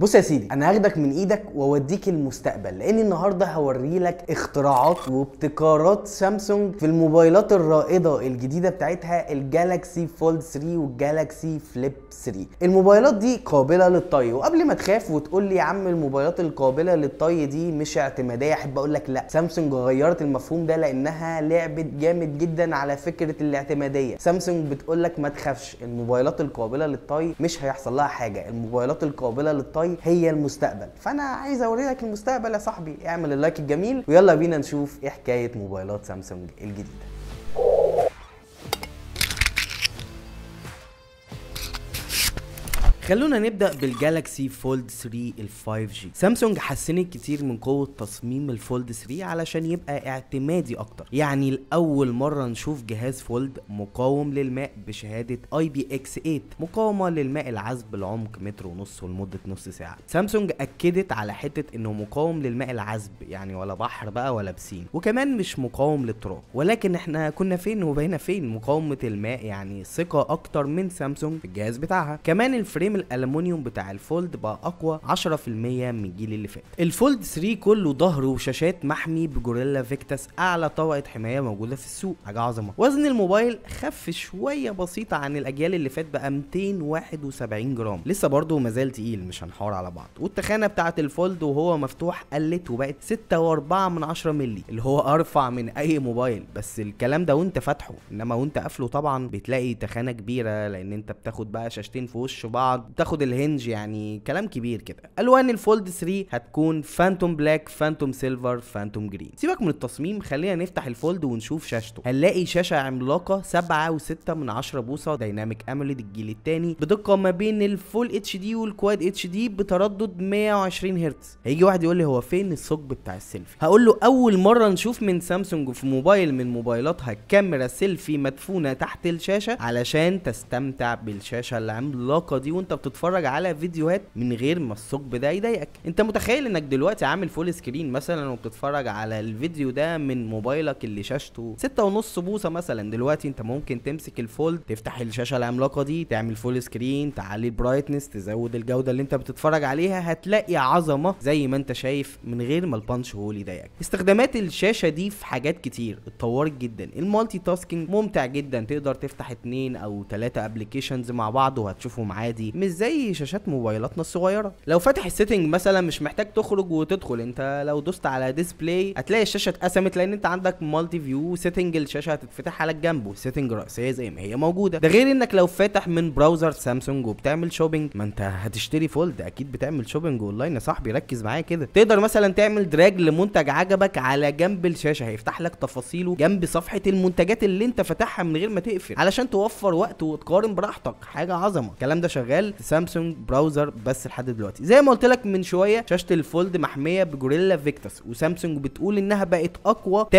بص يا سيدي انا هاخدك من ايدك واوديك المستقبل لان النهارده هوري لك اختراعات وابتكارات سامسونج في الموبايلات الرائده الجديده بتاعتها الجالاكسي فولد 3 والجالاكسي فليب 3 الموبايلات دي قابله للطي وقبل ما تخاف وتقول لي يا عم الموبايلات القابله للطي دي مش اعتماديه احب اقول لك لا سامسونج غيرت المفهوم ده لانها لعبت جامد جدا على فكره الاعتماديه سامسونج بتقول لك ما تخافش الموبايلات القابله للطي مش هيحصل لها حاجه الموبايلات القابله للطي الشوي هي المستقبل فانا عايز اوريك المستقبل يا صاحبي اعمل اللايك الجميل ويلا بينا نشوف ايه حكايه موبايلات سامسونج الجديده خلونا نبدا بالجالاكسي فولد 3 ال 5 جي سامسونج حسنت كتير من قوه تصميم الفولد 3 علشان يبقى اعتمادي اكتر يعني لاول مره نشوف جهاز فولد مقاوم للماء بشهاده اي بي اكس 8 مقاومه للماء العذب العمق متر ونص ولمده نص ساعه سامسونج اكدت على حته انه مقاوم للماء العذب يعني ولا بحر بقى ولا بسين وكمان مش مقاوم للتراب ولكن احنا كنا فين وبقينا فين مقاومه الماء يعني ثقه اكتر من سامسونج في الجهاز بتاعها كمان الفريم الالومنيوم بتاع الفولد بقى اقوى 10% من الجيل اللي فات الفولد 3 كله ظهره وشاشات محمي بجوريلا فيكتاس اعلى طبقه حمايه موجوده في السوق حاجه عظمه وزن الموبايل خف شويه بسيطه عن الاجيال اللي فات بقى 271 جرام لسه برضه مازال تقيل مش هنحور على بعض والتخانه بتاعه الفولد وهو مفتوح قلت وبقت 6.4 من 10 مللي اللي هو ارفع من اي موبايل بس الكلام ده وانت فاتحه انما وانت قافله طبعا بتلاقي تخانه كبيره لان انت بتاخد بقى شاشتين في وش بعض بتاخد الهنج يعني كلام كبير كده الوان الفولد 3 هتكون فانتوم بلاك فانتوم سيلفر فانتوم جرين سيبك من التصميم خلينا نفتح الفولد ونشوف شاشته هنلاقي شاشه عملاقه 7.6 من 10 بوصه دايناميك اموليد الجيل الثاني بدقه ما بين الفول اتش دي والكواد اتش دي بتردد 120 هرتز هيجي واحد يقول لي هو فين الثقب بتاع السيلفي هقول له اول مره نشوف من سامسونج في موبايل من موبايلاتها كاميرا سيلفي مدفونه تحت الشاشه علشان تستمتع بالشاشه العملاقه دي وانت وانت بتتفرج على فيديوهات من غير ما الثقب ده يضايقك انت متخيل انك دلوقتي عامل فول سكرين مثلا وبتتفرج على الفيديو ده من موبايلك اللي شاشته ستة ونص بوصه مثلا دلوقتي انت ممكن تمسك الفولد تفتح الشاشه العملاقه دي تعمل فول سكرين تعلي البرايتنس تزود الجوده اللي انت بتتفرج عليها هتلاقي عظمه زي ما انت شايف من غير ما البانش هول يضايقك استخدامات الشاشه دي في حاجات كتير اتطورت جدا المالتي تاسكينج ممتع جدا تقدر تفتح اتنين او تلاتة ابلكيشنز مع بعض وهتشوفهم عادي مش زي شاشات موبايلاتنا الصغيره لو فاتح السيتنج مثلا مش محتاج تخرج وتدخل انت لو دوست على ديسبلاي هتلاقي الشاشه اتقسمت لان انت عندك مالتي فيو سيتنج الشاشه هتتفتح على الجنب وسيتنج رئيسيه زي ما هي موجوده ده غير انك لو فاتح من براوزر سامسونج وبتعمل شوبينج ما انت هتشتري فولد اكيد بتعمل شوبينج اونلاين يا صاحبي ركز معايا كده تقدر مثلا تعمل دراج لمنتج عجبك على جنب الشاشه هيفتح لك تفاصيله جنب صفحه المنتجات اللي انت فاتحها من غير ما تقفل علشان توفر وقت وتقارن براحتك حاجه عظمه الكلام ده شغال سامسونج براوزر بس لحد دلوقتي زي ما قلت لك من شويه شاشه الفولد محميه بجوريلا فيكتس وسامسونج بتقول انها بقت اقوى 80%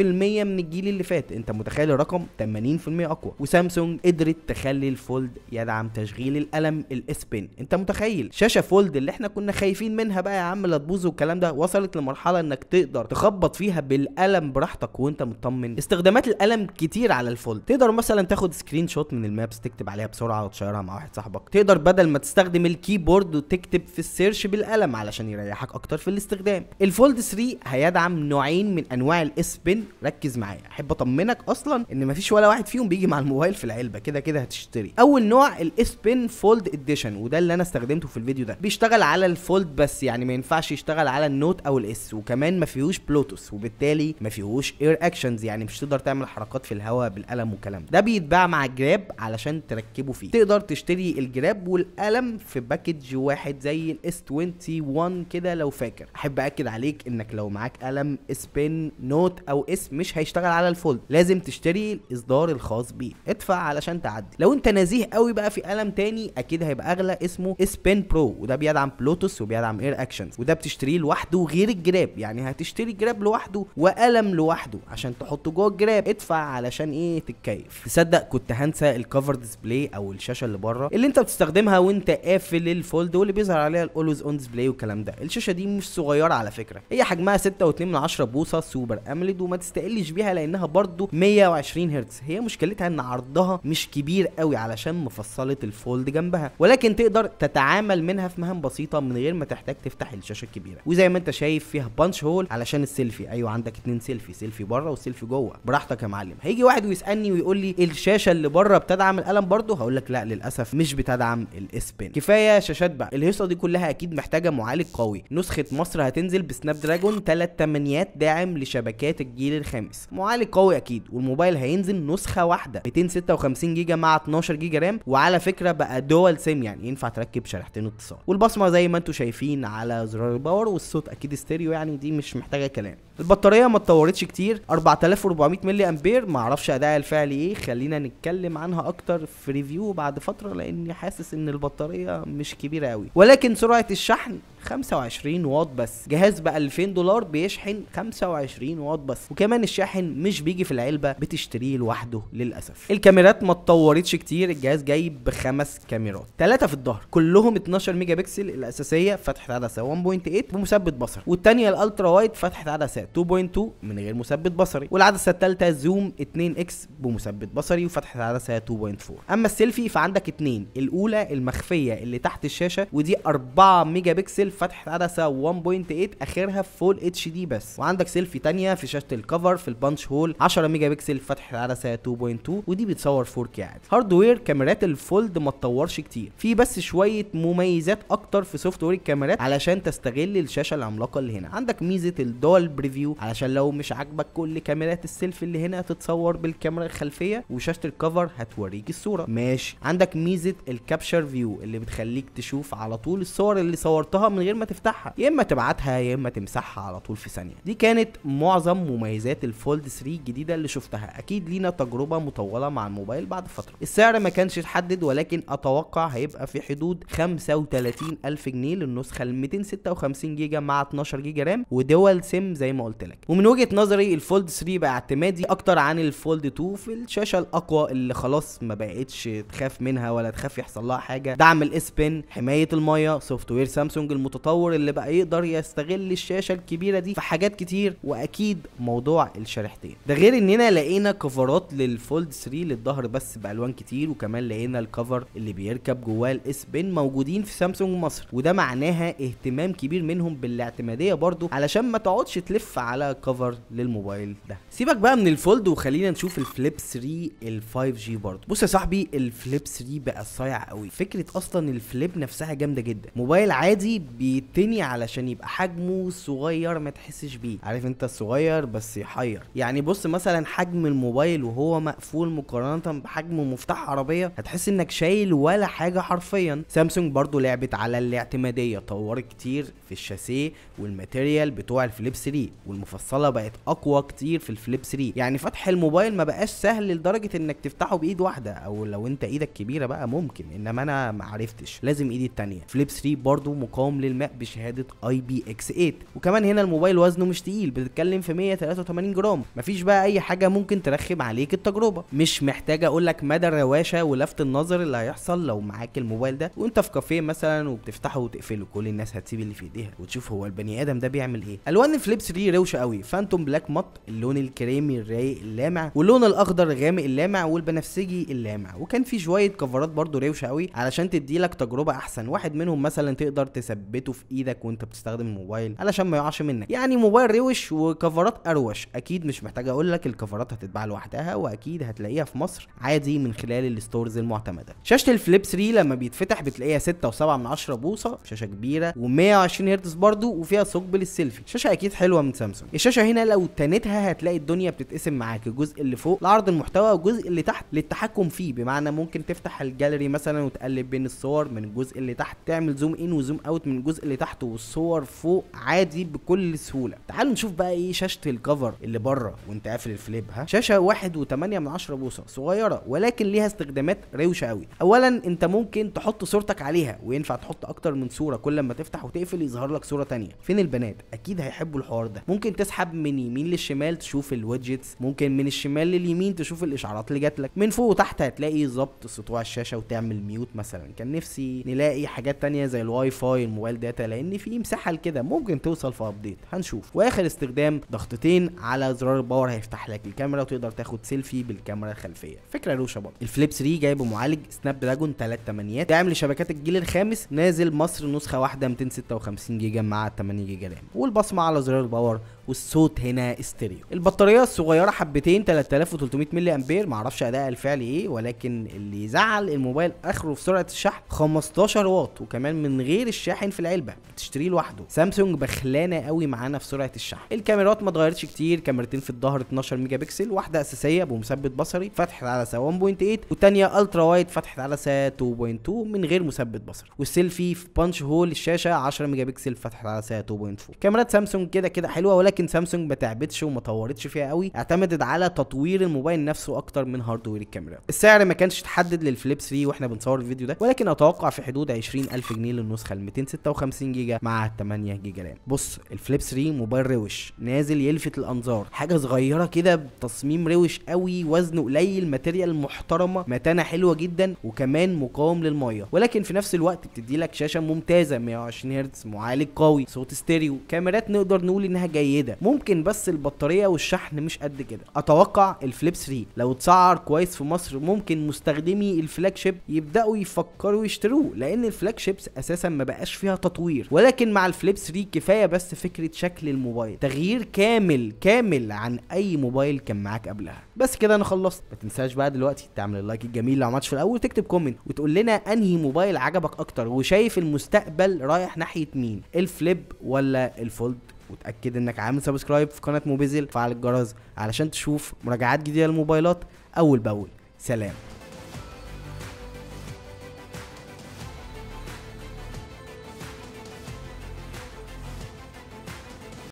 من الجيل اللي فات انت متخيل الرقم 80% اقوى وسامسونج قدرت تخلي الفولد يدعم تشغيل القلم الاس بن انت متخيل شاشه فولد اللي احنا كنا خايفين منها بقى يا عم لا تبوظ والكلام ده وصلت لمرحله انك تقدر تخبط فيها بالقلم براحتك وانت مطمن استخدامات القلم كتير على الفولد تقدر مثلا تاخد سكرين شوت من المابس تكتب عليها بسرعه وتشيرها مع واحد صاحبك تقدر بدل ما تستخدم الكيبورد وتكتب في السيرش بالقلم علشان يريحك اكتر في الاستخدام الفولد 3 هيدعم نوعين من انواع الاس بن ركز معايا احب اطمنك اصلا ان مفيش ولا واحد فيهم بيجي مع الموبايل في العلبه كده كده هتشتري اول نوع الاس بن فولد اديشن وده اللي انا استخدمته في الفيديو ده بيشتغل على الفولد بس يعني ما ينفعش يشتغل على النوت او الاس وكمان ما فيهوش بلوتوس وبالتالي ما فيهوش اير اكشنز يعني مش تقدر تعمل حركات في الهواء بالقلم والكلام ده بيتباع مع جراب علشان تركبه فيه تقدر تشتري الجراب الجراب والقلم في باكج واحد زي الاس 21 كده لو فاكر احب اكد عليك انك لو معاك قلم اسبن نوت او اس مش هيشتغل على الفولد لازم تشتري الاصدار الخاص بيه ادفع علشان تعدي لو انت نزيه قوي بقى في قلم تاني اكيد هيبقى اغلى اسمه اسبن برو وده بيدعم بلوتوس وبيدعم اير اكشنز وده بتشتريه لوحده غير الجراب يعني هتشتري جراب لوحده وقلم لوحده عشان تحطه جوه الجراب ادفع علشان ايه تتكيف تصدق كنت هنسى الكفر ديسبلاي او الشاشه اللي بره اللي انت تستخدمها وانت قافل الفولد واللي بيظهر عليها الاولوز اون ديسبلاي والكلام ده الشاشه دي مش صغيره على فكره هي حجمها 6.2 بوصه سوبر امليد وما تستقلش بيها لانها برضو 120 هرتز هي مشكلتها ان عرضها مش كبير قوي علشان مفصله الفولد جنبها ولكن تقدر تتعامل منها في مهام بسيطه من غير ما تحتاج تفتح الشاشه الكبيره وزي ما انت شايف فيها بانش هول علشان السيلفي ايوه عندك اتنين سيلفي سيلفي بره وسيلفي جوه براحتك يا معلم هيجي واحد ويسالني ويقول لي الشاشه اللي بره بتدعم القلم برده هقول لك لا للاسف مش بتدعم ادعم الاسبن كفايه شاشات بقى الهيصه دي كلها اكيد محتاجه معالج قوي نسخه مصر هتنزل بسناب دراجون تمنيات داعم لشبكات الجيل الخامس معالج قوي اكيد والموبايل هينزل نسخه واحده 256 جيجا مع 12 جيجا رام وعلى فكره بقى دول سيم يعني ينفع تركب شريحتين اتصال والبصمه زي ما انتم شايفين على زرار الباور والصوت اكيد ستيريو يعني دي مش محتاجه كلام البطاريه ما اتطورتش كتير 4400 ملي امبير ما اعرفش ادائها الفعلي ايه خلينا نتكلم عنها اكتر في ريفيو بعد فتره لاني حاسس حاسس ان البطاريه مش كبيره قوي ولكن سرعه الشحن 25 واط بس جهاز ب 2000 دولار بيشحن 25 واط بس وكمان الشاحن مش بيجي في العلبه بتشتريه لوحده للاسف الكاميرات ما اتطورتش كتير الجهاز جايب بخمس كاميرات ثلاثه في الظهر كلهم 12 ميجا بكسل الاساسيه فتحه عدسه 1.8 بمثبت بصري والثانيه الالترا وايد فتحه عدسه 2.2 من غير مثبت بصري والعدسه الثالثه زوم 2 اكس بمثبت بصري وفتحه عدسه 2.4 اما السيلفي فعندك اثنين الاولى المخفيه اللي تحت الشاشه ودي 4 ميجا بكسل بكسل فتحة عدسة 1.8 اخرها فول اتش دي بس وعندك سيلفي تانية في شاشة الكفر في البانش هول 10 ميجا بكسل فتحة عدسة 2.2 ودي بتصور 4K عادي هاردوير كاميرات الفولد ما اتطورش كتير في بس شوية مميزات اكتر في سوفت وير الكاميرات علشان تستغل الشاشة العملاقة اللي هنا عندك ميزة الدول بريفيو علشان لو مش عاجبك كل كاميرات السيلفي اللي هنا تتصور بالكاميرا الخلفية وشاشة الكفر هتوريك الصورة ماشي عندك ميزة الكابشر فيو اللي بتخليك تشوف على طول الصور اللي صورتها من من غير ما تفتحها يا اما تبعتها يا اما تمسحها على طول في ثانيه دي كانت معظم مميزات الفولد 3 الجديده اللي شفتها اكيد لينا تجربه مطوله مع الموبايل بعد فتره السعر ما كانش اتحدد ولكن اتوقع هيبقى في حدود 35000 جنيه للنسخه ال 256 جيجا مع 12 جيجا رام ودول سيم زي ما قلت لك ومن وجهه نظري الفولد 3 بقى اعتمادي اكتر عن الفولد 2 في الشاشه الاقوى اللي خلاص ما بقتش تخاف منها ولا تخاف يحصل لها حاجه دعم الاس بن حمايه الميه سوفت وير سامسونج المت المتطور اللي بقى يقدر يستغل الشاشه الكبيره دي في حاجات كتير واكيد موضوع الشريحتين ده غير اننا لقينا كفرات للفولد 3 للظهر بس بالوان كتير وكمان لقينا الكفر اللي بيركب جواه الاس بن موجودين في سامسونج مصر وده معناها اهتمام كبير منهم بالاعتماديه برضو علشان ما تقعدش تلف على كفر للموبايل ده سيبك بقى من الفولد وخلينا نشوف الفليب 3 ال 5 جي برضو بص يا صاحبي الفليب 3 بقى صايع قوي فكره اصلا الفليب نفسها جامده جدا موبايل عادي بيتني علشان يبقى حجمه صغير ما تحسش بيه عارف انت الصغير بس يحير يعني بص مثلا حجم الموبايل وهو مقفول مقارنه بحجم مفتاح عربيه هتحس انك شايل ولا حاجه حرفيا سامسونج برضو لعبت على الاعتماديه طورت كتير في الشاسيه والماتيريال بتوع الفليب 3 والمفصله بقت اقوى كتير في الفليب 3 يعني فتح الموبايل ما بقاش سهل لدرجه انك تفتحه بايد واحده او لو انت ايدك كبيره بقى ممكن انما انا ما عرفتش لازم ايدي التانيه فليب 3 برضو مقاوم لل الماء بشهاده اي بي اكس 8 وكمان هنا الموبايل وزنه مش تقيل بتتكلم في 183 جرام مفيش بقى اي حاجه ممكن ترخم عليك التجربه مش محتاج اقول لك مدى الرواشه ولفت النظر اللي هيحصل لو معاك الموبايل ده وانت في كافيه مثلا وبتفتحه وتقفله كل الناس هتسيب اللي في ايديها وتشوف هو البني ادم ده بيعمل ايه الوان الفليب 3 روشه قوي فانتوم بلاك مط اللون الكريمي الرايق اللامع واللون الاخضر الغامق اللامع والبنفسجي اللامع وكان في شويه كفرات برضو روشه قوي علشان تدي لك تجربه احسن واحد منهم مثلا تقدر تثبت ثبته في ايدك وانت بتستخدم الموبايل علشان ما يقعش منك يعني موبايل روش وكفرات اروش اكيد مش محتاج اقول لك الكفرات هتتباع لوحدها واكيد هتلاقيها في مصر عادي من خلال الستورز المعتمده شاشه الفليب 3 لما بيتفتح بتلاقيها 6 و7 من 10 بوصه شاشه كبيره و120 هرتز برده وفيها ثقب للسيلفي شاشه اكيد حلوه من سامسونج الشاشه هنا لو تنتها هتلاقي الدنيا بتتقسم معاك الجزء اللي فوق لعرض المحتوى والجزء اللي تحت للتحكم فيه بمعنى ممكن تفتح الجاليري مثلا وتقلب بين الصور من الجزء اللي تحت تعمل زوم ان وزوم اوت من الجزء الجزء اللي تحته والصور فوق عادي بكل سهوله تعالوا نشوف بقى ايه شاشه الكفر اللي بره وانت قافل الفليب ها شاشه 1.8 من عشرة بوصه صغيره ولكن ليها استخدامات روشه قوي اولا انت ممكن تحط صورتك عليها وينفع تحط اكتر من صوره كل ما تفتح وتقفل يظهر لك صوره ثانيه فين البنات اكيد هيحبوا الحوار ده ممكن تسحب من يمين للشمال تشوف الويدجتس ممكن من الشمال لليمين تشوف الاشعارات اللي جات لك من فوق وتحت هتلاقي ظبط سطوع الشاشه وتعمل ميوت مثلا كان نفسي نلاقي حاجات تانية زي الواي فاي الموبايل داتا لان في مساحه لكده ممكن توصل في ابديت هنشوف واخر استخدام ضغطتين على زرار الباور هيفتح لك الكاميرا وتقدر تاخد سيلفي بالكاميرا الخلفيه فكره روشه برضه الفليب 3 جايب معالج سناب دراجون 8 داعم لشبكات الجيل الخامس نازل مصر نسخه واحده 256 جيجا مع 8 جيجا رام والبصمه على زرار الباور والصوت هنا استيريو البطاريه الصغيره حبتين 3300 ملي امبير معرفش ادائها الفعلي ايه ولكن اللي يزعل الموبايل اخره في سرعه الشحن 15 واط وكمان من غير الشاحن في العلبه بتشتريه لوحده سامسونج بخلانه قوي معانا في سرعه الشحن الكاميرات ما اتغيرتش كتير كاميرتين في الظهر 12 ميجا بكسل واحده اساسيه بمثبت بصري فتحت على 1.8 والتانيه الترا وايد فتحت على 2.2 من غير مثبت بصري والسيلفي في بانش هول الشاشه 10 ميجا بكسل فتحت على 2.4 كاميرات سامسونج كده كده حلوه ولكن ولكن سامسونج ما تعبتش وما طورتش فيها قوي اعتمدت على تطوير الموبايل نفسه اكتر من هاردوير الكاميرا السعر ما كانش اتحدد للفليب 3 واحنا بنصور الفيديو ده ولكن اتوقع في حدود 20000 جنيه للنسخه ال 256 جيجا مع 8 جيجا رام بص الفليب 3 موبايل روش نازل يلفت الانظار حاجه صغيره كده بتصميم روش قوي وزنه قليل ماتيريال محترمه متانه حلوه جدا وكمان مقاوم للميه ولكن في نفس الوقت بتدي لك شاشه ممتازه 120 هرتز معالج قوي صوت ستيريو كاميرات نقدر نقول انها جيده ايه ده ممكن بس البطاريه والشحن مش قد كده اتوقع الفليب 3 لو اتسعر كويس في مصر ممكن مستخدمي الفلاج شيب يبداوا يفكروا يشتروه لان الفلاج شيبس اساسا ما بقاش فيها تطوير ولكن مع الفليب 3 كفايه بس فكره شكل الموبايل تغيير كامل كامل عن اي موبايل كان معاك قبلها بس كده انا خلصت ما تنساش بقى دلوقتي تعمل اللايك الجميل لو عملتش في الاول تكتب كومنت وتقول لنا انهي موبايل عجبك اكتر وشايف المستقبل رايح ناحيه مين الفليب ولا الفولد وتاكد انك عامل سبسكرايب في قناه موبيزل وفعل الجرس علشان تشوف مراجعات جديده للموبايلات اول باول سلام